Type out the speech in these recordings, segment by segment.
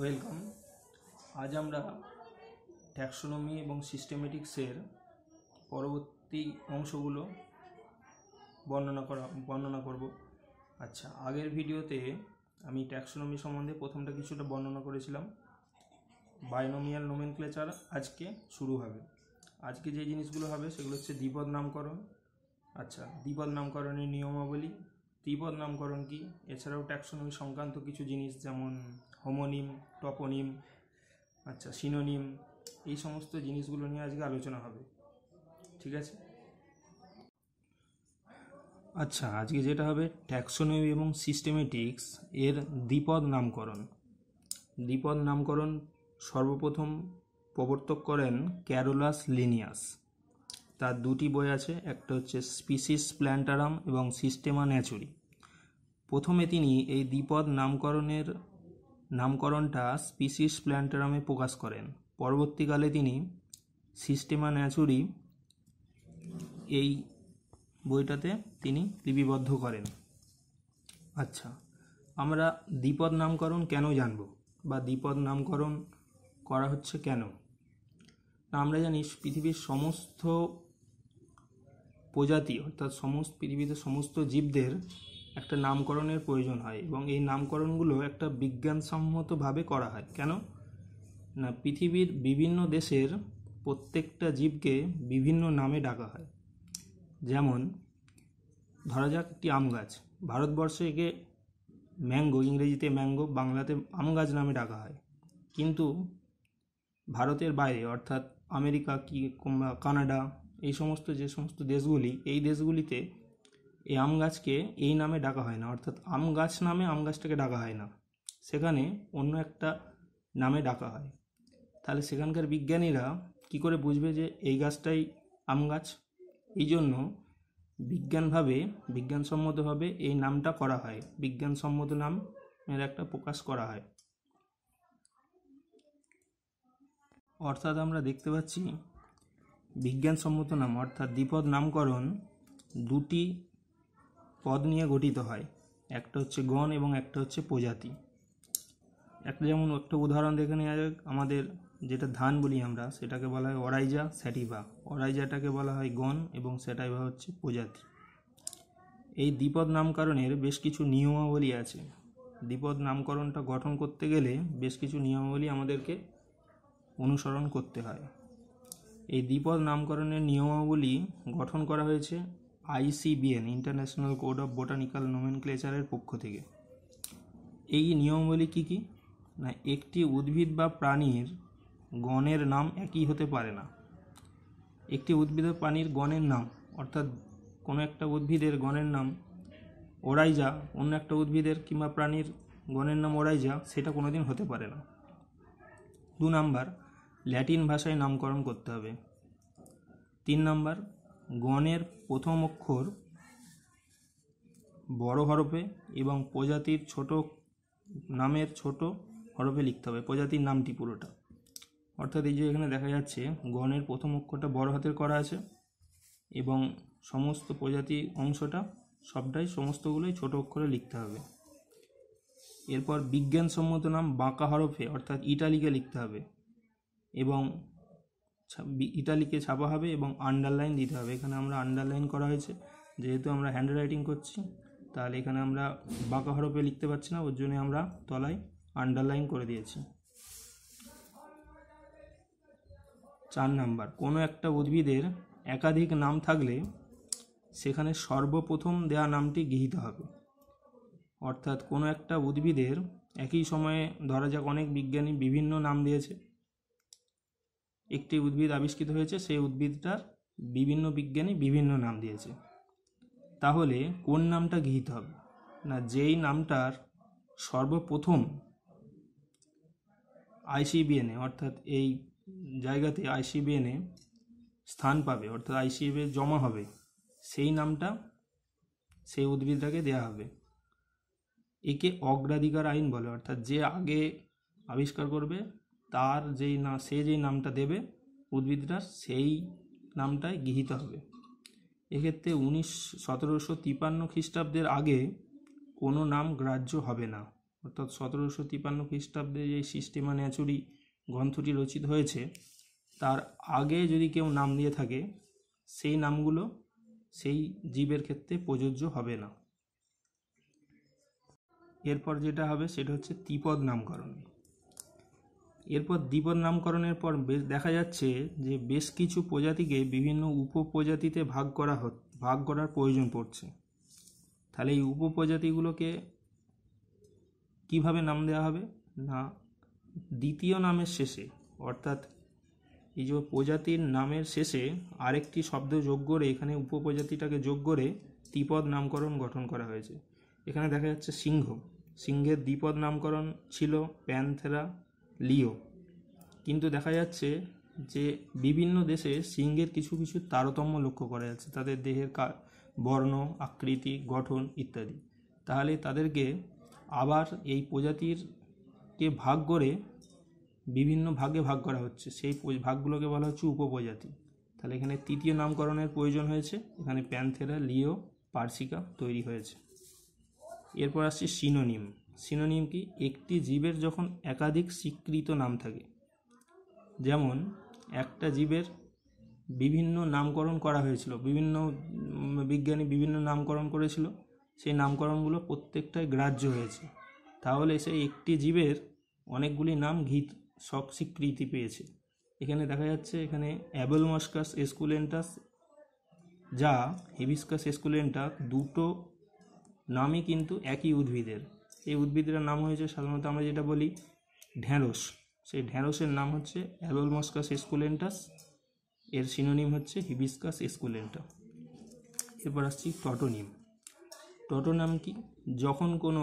welcome আজ আমরা taxonomy এবং সিস্টেমেটিক্সের পরবর্তী অংশগুলো বর্ণনা করা বর্ণনা করব আচ্ছা আগের ভিডিওতে আমি ট্যাক্সোনমি সম্বন্ধে প্রথমটা কিছুটা বর্ণনা করেছিলাম বাইনোমিয়াল নোমেনক্লেচার আজকে শুরু হবে আজকে যে জিনিসগুলো হবে সেগুলো হচ্ছে দ্বিপদ নামকরণ আচ্ছা দ্বিপদ নামকরণের নিয়মাবলী ত্রিপদ নামকরণ কি এছাড়াও ট্যাক্সোনমি সংক্রান্ত কিছু জিনিস যেমন হোমোনিম টপোনিম আচ্ছা সিনোনিম এই সমস্ত জিনিসগুলো নিয়ে আজকে আলোচনা হবে ঠিক আছে আচ্ছা আজকে যেটা হবে ট্যাক্সোনমি এবং সিস্টেমেটিক্স এর দ্বিপদ নামকরণ দ্বিপদ নামকরণ সর্বপ্রথম প্রবর্তক করেন ক্যারোলাস লিনিয়াস তার দুটি বই আছে একটা হচ্ছে স্পিসিস প্ল্যান্টারাম এবং সিস্টেমা ন্যাচুরি প্রথমে তিনি এই দ্বিপদ নামকরণের নামকরণটা স্পিসিস প্ল্যান্টারামে প্রকাশ করেন পরবর্তীকালে তিনি সিস্টেমা ন্যাচুরি এই বইটাতে তিনি লিপিবদ্ধ করেন আচ্ছা আমরা দ্বিপদ নামকরণ কেন জানব বা দ্বিপদ নামকরণ করা হচ্ছে কেন না আমরা জানি পৃথিবীর সমস্ত প্রজাতি অর্থাৎ সমস্ত পৃথিবীতে সমস্ত জীবদের একটা নামকরণের প্রয়োজন হয় এবং এই নামকরণগুলো একটা বিজ্ঞানসম্মতভাবে করা হয় কেন না পৃথিবীর বিভিন্ন দেশের প্রত্যেকটা জীবকে বিভিন্ন নামে ডাকা হয় যেমন ধরা যাক একটি আম গাছ ভারতবর্ষে একে ম্যাঙ্গো ইংরেজিতে ম্যাঙ্গো বাংলাতে আম গাছ নামে ডাকা হয় কিন্তু ভারতের বাইরে অর্থাৎ আমেরিকা কি কানাডা এই সমস্ত যে সমস্ত দেশগুলি এই দেশগুলিতে এই আম গাছকে এই নামে ডাকা হয় না অর্থাৎ আম গাছ নামে আম গাছটাকে ডাকা হয় না সেখানে অন্য একটা নামে ডাকা হয় তাহলে সেখানকার বিজ্ঞানীরা কি করে বুঝবে যে এই গাছটাই আম গাছ এই জন্য বিজ্ঞানভাবে বিজ্ঞানসম্মতভাবে এই নামটা করা হয় বিজ্ঞানসম্মত নাম এর একটা প্রকাশ করা হয় অর্থাৎ আমরা দেখতে পাচ্ছি বিজ্ঞানসম্মত নাম অর্থাৎ দ্বিপদ নামকরণ দুটি পদ নিয়ে গঠিত হয় একটা হচ্ছে গণ এবং একটা হচ্ছে প্রজাতি একটা যেমন একটা উদাহরণ দেখে নেওয়া যাক আমাদের যেটা ধান বলি আমরা সেটাকে বলা হয় অরাইজা স্যাটিভা অরাইজাটাকে বলা হয় গণ এবং স্যাটাইভা হচ্ছে প্রজাতি এই দ্বিপদ নামকরণের বেশ কিছু নিয়মাবলী আছে দ্বিপদ নামকরণটা গঠন করতে গেলে বেশ কিছু নিয়মাবলী আমাদেরকে অনুসরণ করতে হয় এই দ্বিপদ নামকরণের নিয়মাবলী গঠন করা হয়েছে ICBN international code of botanical নোমেনক্লেচারের পক্ষ থেকে এই নিয়মগুলি কী কী না একটি উদ্ভিদ বা প্রাণীর গণের নাম একই হতে পারে না একটি উদ্ভিদ বা প্রাণীর গণের নাম অর্থাৎ কোনো একটা উদ্ভিদের গণের নাম ওরাইজা অন্য একটা উদ্ভিদের কিংবা প্রাণীর গণের নাম ওরাইজা সেটা কোনো দিন হতে পারে না দু নাম্বার ল্যাটিন ভাষায় নামকরণ করতে হবে তিন নাম্বার গণের প্রথম অক্ষর বড় হরফে এবং প্রজাতির ছোট নামের ছোট হরফে লিখতে হবে প্রজাতির নামটি পুরোটা অর্থাৎ এই যে এখানে দেখা যাচ্ছে গণের প্রথম অক্ষরটা বড় হাতের করা আছে এবং সমস্ত প্রজাতি অংশটা সবটাই সমস্তগুলোই ছোট অক্ষরে লিখতে হবে এরপর বিজ্ঞানসম্মত নাম বাঁকা হরফে অর্থাৎ ইটালিকে লিখতে হবে এবং ইটালিকে ছাপা হবে এবং আন্ডারলাইন দিতে হবে এখানে আমরা আন্ডারলাইন করা হয়েছে যেহেতু আমরা হ্যান্ড রাইটিং করছি তাহলে এখানে আমরা বাঁকা হরপে লিখতে পারছি না ওর জন্য আমরা তলায় আন্ডারলাইন করে দিয়েছি চার নাম্বার কোনো একটা উদ্ভিদের একাধিক নাম থাকলে সেখানে সর্বপ্রথম দেয়া নামটি গৃহীত হবে অর্থাৎ কোনো একটা উদ্ভিদের একই সময়ে ধরা যাক অনেক বিজ্ঞানী বিভিন্ন নাম দিয়েছে একটি উদ্ভিদ আবিষ্কৃত হয়েছে সেই উদ্ভিদটার বিভিন্ন বিজ্ঞানী বিভিন্ন নাম দিয়েছে তাহলে কোন নামটা গৃহীত হবে না যেই নামটার সর্বপ্রথম আইসিবিএনে অর্থাৎ এই জায়গাতে আইসিবিএনে স্থান পাবে অর্থাৎ আইসিবিএ জমা হবে সেই নামটা সেই উদ্ভিদটাকে দেওয়া হবে একে অগ্রাধিকার আইন বলে অর্থাৎ যে আগে আবিষ্কার করবে তার যেই না সে যেই নামটা দেবে উদ্ভিদটা সেই নামটায় গৃহীত হবে এক্ষেত্রে উনিশ সতেরোশো তিপান্ন খ্রিস্টাব্দের আগে কোনো নাম গ্রাহ্য হবে না অর্থাৎ সতেরোশো তিপান্ন খ্রিস্টাব্দে যে সিস্টেমা ন্যাচুরি গ্রন্থটি রচিত হয়েছে তার আগে যদি কেউ নাম দিয়ে থাকে সেই নামগুলো সেই জীবের ক্ষেত্রে প্রযোজ্য হবে না এরপর যেটা হবে সেটা হচ্ছে তিপদ নামকরণ এরপর দ্বীপর নামকরণের পর বেশ দেখা যাচ্ছে যে বেশ কিছু প্রজাতিকে বিভিন্ন উপপ্রজাতিতে ভাগ করা ভাগ করার প্রয়োজন পড়ছে তাহলে এই উপপ্রজাতিগুলোকে কিভাবে নাম দেওয়া হবে না দ্বিতীয় নামের শেষে অর্থাৎ এই যে প্রজাতির নামের শেষে আরেকটি শব্দ যোগ করে এখানে উপপ্রজাতিটাকে যোগ করে দ্বিপদ নামকরণ গঠন করা হয়েছে এখানে দেখা যাচ্ছে সিংহ সিংহের দ্বিপদ নামকরণ ছিল প্যান্থেরা লিও কিন্তু দেখা যাচ্ছে যে বিভিন্ন দেশে সিংহের কিছু কিছু তারতম্য লক্ষ্য করা যাচ্ছে তাদের দেহের বর্ণ আকৃতি গঠন ইত্যাদি তাহলে তাদেরকে আবার এই প্রজাতিরকে ভাগ করে বিভিন্ন ভাগে ভাগ করা হচ্ছে সেই ভাগগুলোকে বলা হচ্ছে উপপ্রজাতি তাহলে এখানে তৃতীয় নামকরণের প্রয়োজন হয়েছে এখানে প্যান্থেরা লিও পার্সিকা তৈরি হয়েছে এরপর আসছে সিনোনিম সিনোনিম কি একটি জীবের যখন একাধিক স্বীকৃত নাম থাকে যেমন একটা জীবের বিভিন্ন নামকরণ করা হয়েছিল বিভিন্ন বিজ্ঞানী বিভিন্ন নামকরণ করেছিল সেই নামকরণগুলো প্রত্যেকটাই গ্রাহ্য হয়েছে তাহলে সেই একটি জীবের অনেকগুলি নাম ঘিত সব স্বীকৃতি পেয়েছে এখানে দেখা যাচ্ছে এখানে অ্যাবলমস্কাস এসকুলেন্টাস যা হিবিস্কাস এসকুলেন্টাস দুটো নামই কিন্তু একই উদ্ভিদের এই উদ্ভিদের নাম হয়েছে সাধারণত আমরা যেটা বলি ঢ্যাঁড়স সেই ঢ্যাঁড়সের নাম হচ্ছে অ্যাবোলমসকাস স্কুলেন্টাস এর সিনোনিম হচ্ছে হিবিসকাস স্কুলেন্টা এরপর আসছি টটোনিম টটোনাম কি যখন কোনো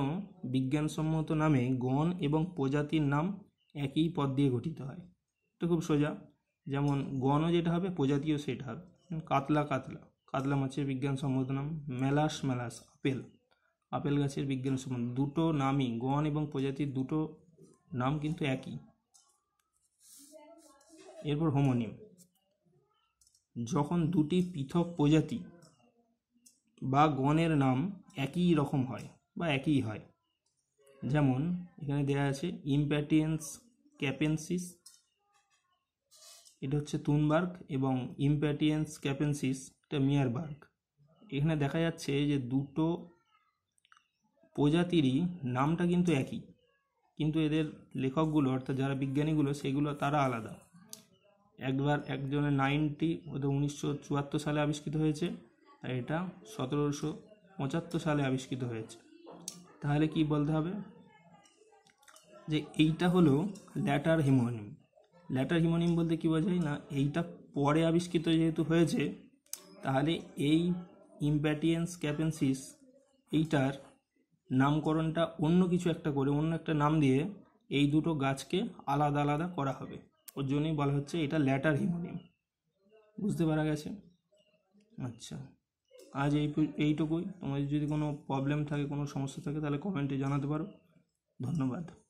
বিজ্ঞানসম্মত নামে গণ এবং প্রজাতির নাম একই পদ দিয়ে গঠিত হয় তো খুব সোজা যেমন গণও যেটা হবে প্রজাতিও সেটা হবে কাতলা কাতলা কাতলা মাছের বিজ্ঞানসম্মত নাম মেলাস মেলাস আপেল আপেল গাছের বিজ্ঞান সম্বন্ধে দুটো নামই গণ এবং প্রজাতির দুটো নাম কিন্তু একই এরপর হোমোনিম যখন দুটি পৃথক প্রজাতি বা গণের নাম একই রকম হয় বা একই হয় যেমন এখানে দেয়া আছে ইম্প্যাটিয়েন্স ক্যাপেন্সিস এটা হচ্ছে তুনবার্গ এবং ইম্প্যাটিয়েন্স ক্যাপেন্সিস এটা মিয়ারবার্গ এখানে দেখা যাচ্ছে যে দুটো প্রজাতিরই নামটা কিন্তু একই কিন্তু এদের লেখকগুলো অর্থাৎ যারা বিজ্ঞানীগুলো সেগুলো তারা আলাদা একবার একজনের নাইনটি ওদের উনিশশো চুয়াত্তর সালে আবিষ্কৃত হয়েছে আর এটা সতেরোশো পঁচাত্তর সালে আবিষ্কৃত হয়েছে তাহলে কি বলতে হবে যে এইটা হলো ল্যাটার হিমোনিম ল্যাটার হিমোনিম বলতে কী বোঝায় না এইটা পরে আবিষ্কৃত যেহেতু হয়েছে তাহলে এই ইম্প্যাটিয়েন্স ক্যাপেন্সিস এইটার নামকরণটা অন্য কিছু একটা করে অন্য একটা নাম দিয়ে এই দুটো গাছকে আলাদা আলাদা করা হবে ওর জন্যই বলা হচ্ছে এটা ল্যাটার হিমোনিম বুঝতে পারা গেছে আচ্ছা আজ এই এইটুকুই তোমাদের যদি কোনো প্রবলেম থাকে কোনো সমস্যা থাকে তাহলে কমেন্টে জানাতে পারো ধন্যবাদ